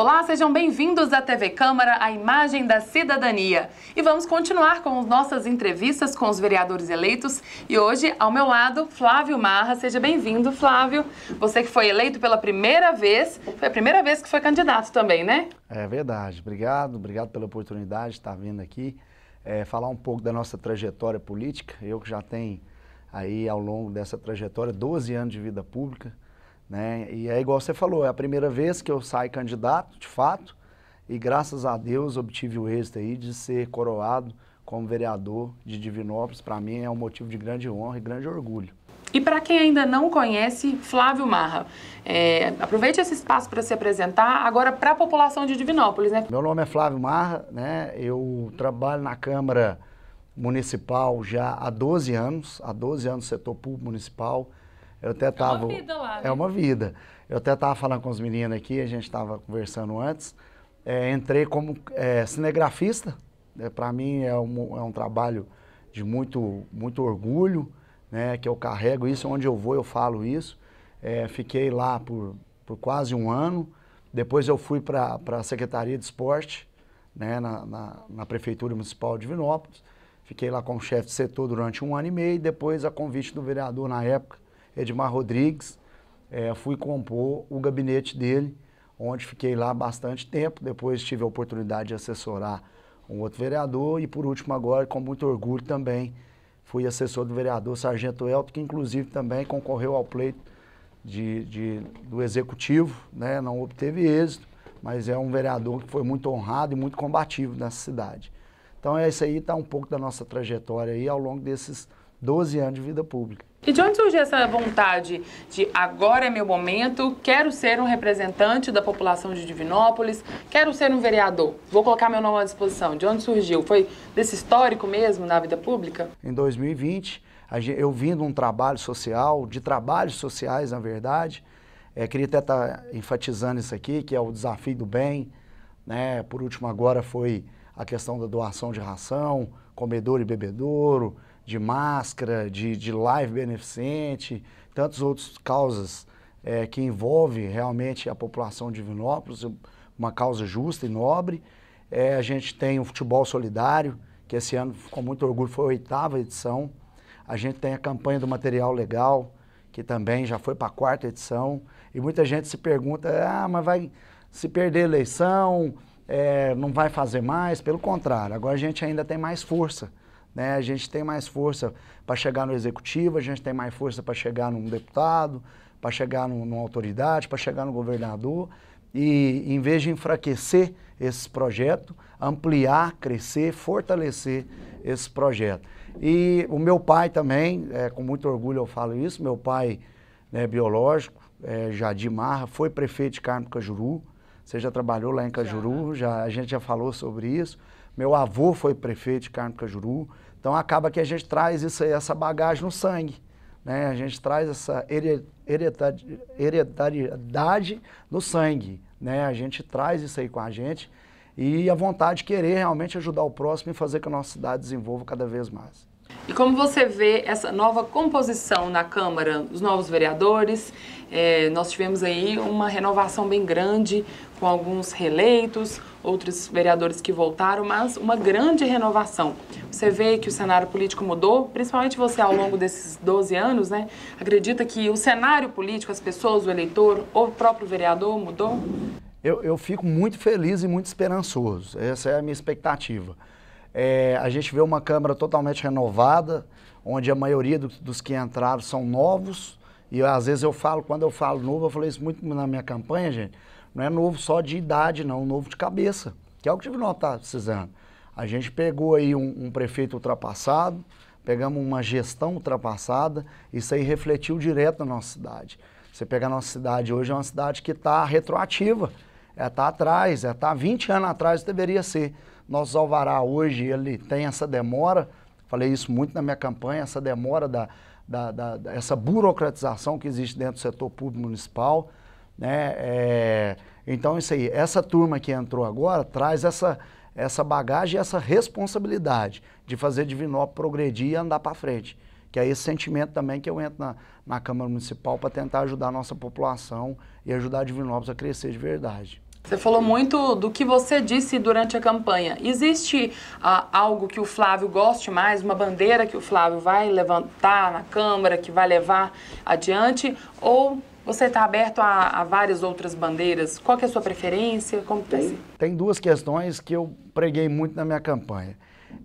Olá, sejam bem-vindos à TV Câmara, a imagem da cidadania. E vamos continuar com nossas entrevistas com os vereadores eleitos. E hoje, ao meu lado, Flávio Marra. Seja bem-vindo, Flávio. Você que foi eleito pela primeira vez, foi a primeira vez que foi candidato também, né? É verdade. Obrigado, obrigado pela oportunidade de estar vindo aqui é, falar um pouco da nossa trajetória política. Eu que já tenho aí ao longo dessa trajetória 12 anos de vida pública. Né? E é igual você falou, é a primeira vez que eu saio candidato, de fato, e graças a Deus obtive o êxito aí de ser coroado como vereador de Divinópolis. Para mim é um motivo de grande honra e grande orgulho. E para quem ainda não conhece Flávio Marra, é, aproveite esse espaço para se apresentar agora para a população de Divinópolis, né? Meu nome é Flávio Marra, né? Eu trabalho na Câmara Municipal já há 12 anos, há 12 anos setor público municipal. Eu até tava, é uma vida lá. É né? É uma vida. Eu até estava falando com os meninos aqui, a gente estava conversando antes. É, entrei como é, cinegrafista. É, né? Para mim é um, é um trabalho de muito, muito orgulho, né, que eu carrego isso, onde eu vou eu falo isso. É, fiquei lá por, por quase um ano. Depois eu fui para a Secretaria de Esporte, né, na, na, na, Prefeitura Municipal de Vinópolis. Fiquei lá como chefe de setor durante um ano e meio. Depois, a convite do vereador na época, Edmar Rodrigues, é, fui compor o gabinete dele, onde fiquei lá bastante tempo. Depois tive a oportunidade de assessorar um outro vereador e, por último, agora, com muito orgulho também, fui assessor do vereador Sargento Elton, que inclusive também concorreu ao pleito de, de, do executivo, né? não obteve êxito, mas é um vereador que foi muito honrado e muito combativo nessa cidade. Então, é isso aí, está um pouco da nossa trajetória aí ao longo desses 12 anos de vida pública. E de onde surgiu essa vontade de agora é meu momento, quero ser um representante da população de Divinópolis, quero ser um vereador, vou colocar meu nome à disposição? De onde surgiu? Foi desse histórico mesmo na vida pública? Em 2020, eu vim de um trabalho social, de trabalhos sociais, na verdade. É, queria até estar tá enfatizando isso aqui, que é o desafio do bem. Né? Por último, agora foi a questão da doação de ração, comedor e bebedouro de máscara, de, de live beneficente, tantas outras causas é, que envolve realmente a população de Vinópolis, uma causa justa e nobre. É, a gente tem o futebol solidário, que esse ano, com muito orgulho, foi a oitava edição. A gente tem a campanha do material legal, que também já foi para a quarta edição. E muita gente se pergunta, ah, mas vai se perder a eleição, é, não vai fazer mais. Pelo contrário, agora a gente ainda tem mais força né? A gente tem mais força para chegar no executivo, a gente tem mais força para chegar num deputado, para chegar numa autoridade, para chegar no governador. E em vez de enfraquecer esse projeto, ampliar, crescer, fortalecer esse projeto. E o meu pai também, é, com muito orgulho eu falo isso, meu pai né, biológico, é, Jadir Marra, foi prefeito de Carmo Cajuru, você já trabalhou lá em Cajuru, já, a gente já falou sobre isso. Meu avô foi prefeito de Carmo Cajuru. Então acaba que a gente traz isso, essa bagagem no sangue. Né? A gente traz essa hereditariedade no sangue. Né? A gente traz isso aí com a gente e a vontade de querer realmente ajudar o próximo e fazer que a nossa cidade desenvolva cada vez mais. E como você vê essa nova composição na Câmara, os novos vereadores, é, nós tivemos aí uma renovação bem grande, com alguns reeleitos, outros vereadores que voltaram, mas uma grande renovação. Você vê que o cenário político mudou, principalmente você ao longo desses 12 anos, né? Acredita que o cenário político, as pessoas, o eleitor, o próprio vereador mudou? Eu, eu fico muito feliz e muito esperançoso. Essa é a minha expectativa. É, a gente vê uma Câmara totalmente renovada, onde a maioria do, dos que entraram são novos. E às vezes eu falo, quando eu falo novo, eu falei isso muito na minha campanha, gente, não é novo só de idade, não, novo de cabeça, que é o que tive notado esses A gente pegou aí um, um prefeito ultrapassado, pegamos uma gestão ultrapassada, isso aí refletiu direto na nossa cidade. Você pega a nossa cidade hoje, é uma cidade que está retroativa, está é, atrás, está é, 20 anos atrás, deveria ser nosso alvará hoje ele tem essa demora, falei isso muito na minha campanha, essa demora da, da, da, da essa burocratização que existe dentro do setor público municipal, né? É, então isso aí, essa turma que entrou agora traz essa essa bagagem, essa responsabilidade de fazer Divinópolis progredir e andar para frente. Que é esse sentimento também que eu entro na, na Câmara Municipal para tentar ajudar a nossa população e ajudar Divinópolis a crescer de verdade. Você falou muito do que você disse durante a campanha. Existe ah, algo que o Flávio goste mais, uma bandeira que o Flávio vai levantar na Câmara, que vai levar adiante? Ou você está aberto a, a, várias outras bandeiras? Qual é a sua preferência? Como tá tem, tem duas questões que eu preguei muito na minha campanha.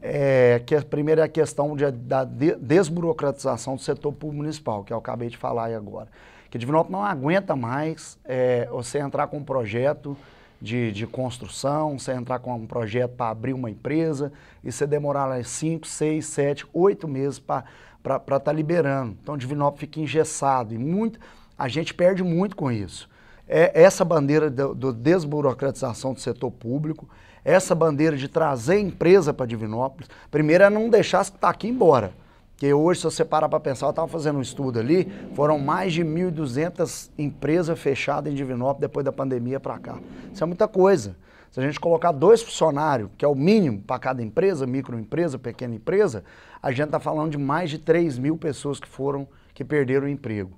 É, que a primeira é a questão de, da desburocratização do setor público municipal, que eu acabei de falar aí agora que Divinópolis não aguenta mais é, você entrar com um projeto de, de construção, você entrar com um projeto para abrir uma empresa e você demorar lá 5, 6, 7, 8 meses para estar tá liberando. Então Divinópolis fica engessado e muito, a gente perde muito com isso. É, essa bandeira da desburocratização do setor público, essa bandeira de trazer empresa para Divinópolis, primeiro é não deixar as que está aqui embora. Porque hoje, se você parar para pensar, eu estava fazendo um estudo ali, foram mais de 1.200 empresas fechadas em Divinópolis depois da pandemia para cá. Isso é muita coisa. Se a gente colocar dois funcionários, que é o mínimo para cada empresa, microempresa, pequena empresa, a gente está falando de mais de 3 mil pessoas que foram, que perderam o emprego.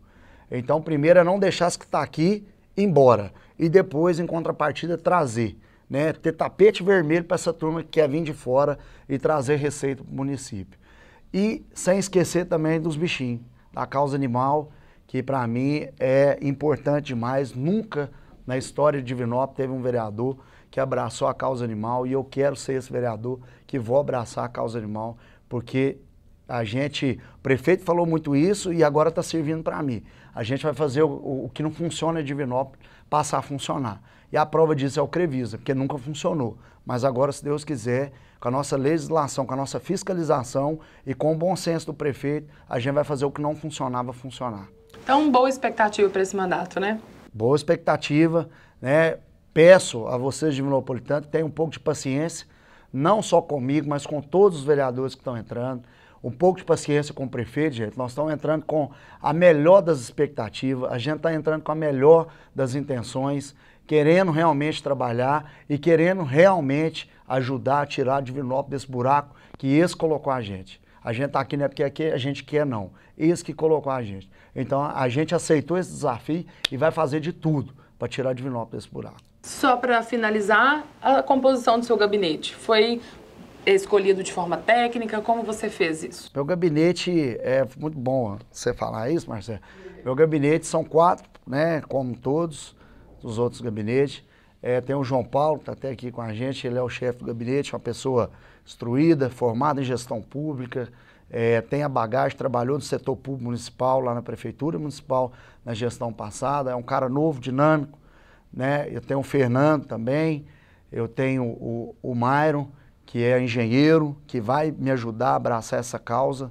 Então, primeiro é não deixar as que está aqui embora. E depois, em contrapartida, trazer. Né? Ter tapete vermelho para essa turma que quer vir de fora e trazer receita para o município. E sem esquecer também dos bichinhos, da causa animal, que para mim é importante demais. Nunca na história de Divinópolis teve um vereador que abraçou a causa animal e eu quero ser esse vereador que vou abraçar a causa animal, porque a gente, o prefeito falou muito isso e agora está servindo para mim. A gente vai fazer o, o, que não funciona em Divinópolis passar a funcionar. E a prova disso é o Crevisa, porque nunca funcionou. Mas agora, se Deus quiser, com a nossa legislação, com a nossa fiscalização e com o bom senso do prefeito, a gente vai fazer o que não funcionava funcionar. Então, boa expectativa para esse mandato, né? Boa expectativa, né? Peço a vocês de Milopolitano que tenham um pouco de paciência, não só comigo, mas com todos os vereadores que estão entrando. Um pouco de paciência com o prefeito, gente. Nós estamos entrando com a melhor das expectativas, a gente está entrando com a melhor das intenções querendo realmente trabalhar e querendo realmente ajudar a tirar de Divinópolis desse buraco que esse colocou a gente. A gente está aqui não é porque aqui a gente quer, não. Esse que colocou a gente. Então a gente aceitou esse desafio e vai fazer de tudo para tirar de Divinópolis desse buraco. Só para finalizar, a composição do seu gabinete foi escolhido de forma técnica? Como você fez isso? Meu gabinete é muito bom você falar isso, Marcelo. Meu gabinete são quatro, né, como todos, dos outros gabinetes. É, tem o João Paulo, que está até aqui com a gente, ele é o chefe do gabinete, uma pessoa instruída, formada em gestão pública, é, tem a bagagem, trabalhou no setor público municipal, lá na prefeitura municipal, na gestão passada, é um cara novo, dinâmico. Né? Eu tenho o Fernando também, eu tenho o, o Mairo, que é engenheiro, que vai me ajudar a abraçar essa causa,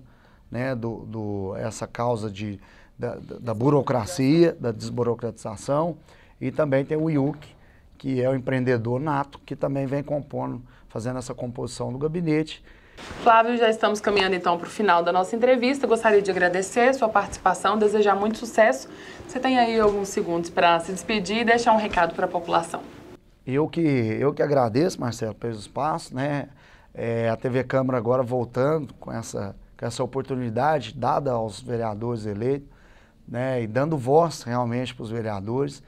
né? do, do essa causa de, da, da burocracia, da desburocratização. E também tem o Yuki, que é o empreendedor nato, que também vem compondo, fazendo essa composição do gabinete. Flávio, já estamos caminhando então para o final da nossa entrevista. Gostaria de agradecer a sua participação, desejar muito sucesso. Você tem aí alguns segundos para se despedir e deixar um recado para a população. Eu que, eu que agradeço, Marcelo, pelo espaço, né? É, a TV Câmara agora voltando com essa, com essa oportunidade dada aos vereadores eleitos, né? E dando voz realmente para os vereadores.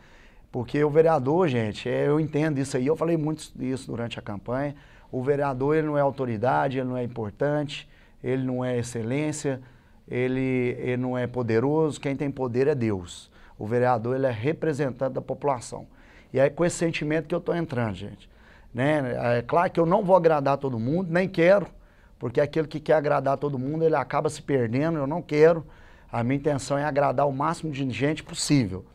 Porque o vereador, gente, é, eu entendo isso aí, eu falei muito disso durante a campanha. O vereador ele não é autoridade, ele não é importante, ele não é excelência, ele, ele não é poderoso, quem tem poder é Deus. O vereador ele é representante da população. E é com esse sentimento que eu estou entrando, gente. Né? É claro que eu não vou agradar todo mundo, nem quero, porque aquele que quer agradar todo mundo, ele acaba se perdendo, eu não quero. A minha intenção é agradar o máximo de gente possível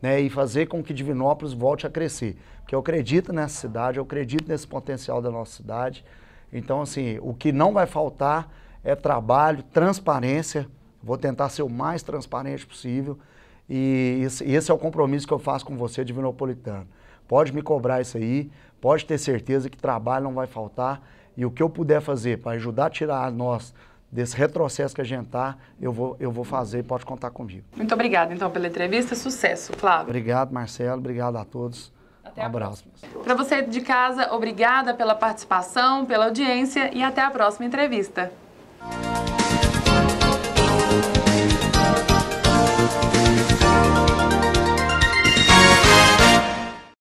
né, e fazer com que Divinópolis volte a crescer. Porque eu acredito nessa cidade, eu acredito nesse potencial da nossa cidade. Então, assim, o que não vai faltar é trabalho, transparência. Vou tentar ser o mais transparente possível. E esse, é o compromisso que eu faço com você, Divinopolitano. Pode me cobrar isso aí, pode ter certeza que trabalho não vai faltar. E o que eu puder fazer para ajudar a tirar nós desse retrocesso que a gente está, eu vou, eu vou fazer, pode contar comigo. Muito obrigada, então, pela entrevista. Sucesso, Flávio. Obrigado, Marcelo. Obrigado a todos. Até um abraço. Para você de casa, obrigada pela participação, pela audiência e até a próxima entrevista.